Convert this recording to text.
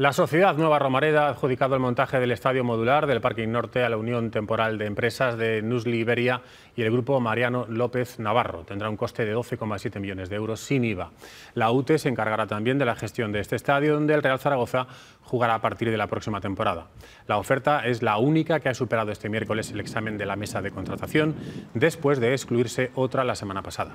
La Sociedad Nueva Romareda ha adjudicado el montaje del estadio modular del parking Norte a la Unión Temporal de Empresas de Nusli Iberia y el grupo Mariano López Navarro. Tendrá un coste de 12,7 millones de euros sin IVA. La UTE se encargará también de la gestión de este estadio, donde el Real Zaragoza jugará a partir de la próxima temporada. La oferta es la única que ha superado este miércoles el examen de la mesa de contratación, después de excluirse otra la semana pasada.